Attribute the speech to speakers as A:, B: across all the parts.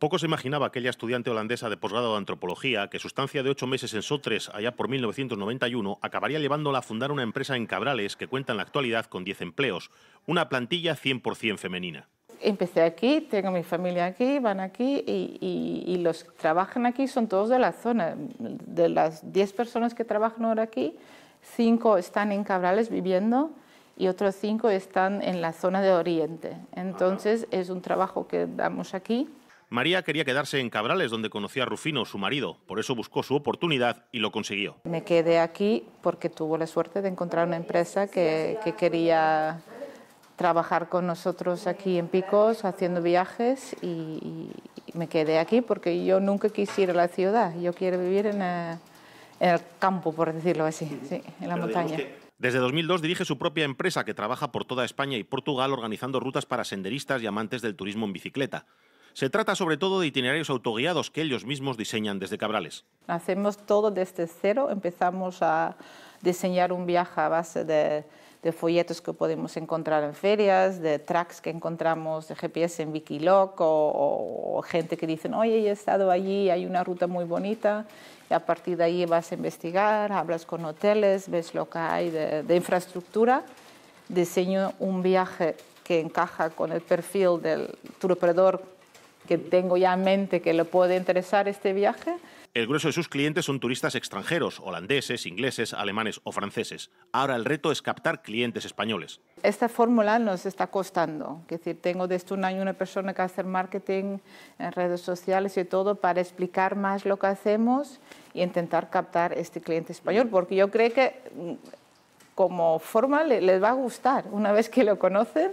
A: Poco se imaginaba aquella estudiante holandesa de posgrado de antropología que, sustancia de ocho meses en Sotres allá por 1991, acabaría llevándola a fundar una empresa en Cabrales que cuenta en la actualidad con 10 empleos, una plantilla 100% femenina.
B: Empecé aquí, tengo mi familia aquí, van aquí y, los que trabajan aquí son todos de la zona. De las 10 personas que trabajan ahora aquí, cinco están en Cabrales viviendo y otros cinco están en la zona de Oriente. Ah, Entonces es un trabajo que damos aquí
A: María quería quedarse en Cabrales, donde conocía a Rufino, su marido. Por eso buscó su oportunidad y lo consiguió.
B: Me quedé aquí porque tuvo la suerte de encontrar una empresa que, quería trabajar con nosotros aquí en Picos, haciendo viajes y, me quedé aquí porque yo nunca quisiera la ciudad, yo quiero vivir en, eh, el campo, por decirlo así, en la montaña.
A: Desde 2002 dirige su propia empresa que trabaja por toda España y Portugal organizando rutas para senderistas y amantes del turismo en bicicleta. Se trata sobre todo de itinerarios autoguiados que ellos mismos diseñan desde Cabrales.
B: Hacemos todo desde cero, empezamos a diseñar un viaje a base de, folletos que podemos encontrar en ferias, de tracks que encontramos de GPS en Wikiloc o, o, gente que dice, oye, he estado allí, hay una ruta muy bonita. Y a partir de ahí vas a investigar, hablas con hoteles, ves lo que hay de, infraestructura, diseño un viaje que encaja con el perfil del turoperador que tengo ya en mente que le puede interesar este viaje.
A: El grueso de sus clientes son turistas extranjeros, holandeses, ingleses, alemanes o franceses. Ahora el reto es captar clientes españoles.
B: Esta fórmula nos está costando. Es decir, tengo desde un año una persona que hace marketing en redes sociales y todo para explicar más lo que hacemos y intentar captar este cliente español, porque yo creo que mm, como forma les va a gustar. Una vez que lo conocen,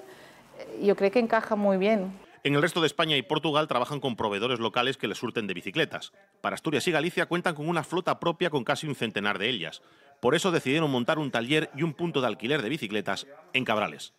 B: yo creo que encaja muy bien.
A: En el resto de España y Portugal trabajan con proveedores locales que les surten de bicicletas. Para Asturias y Galicia cuentan con una flota propia con casi un centenar de ellas. Por eso decidieron montar un taller y un punto de alquiler de bicicletas en Cabrales.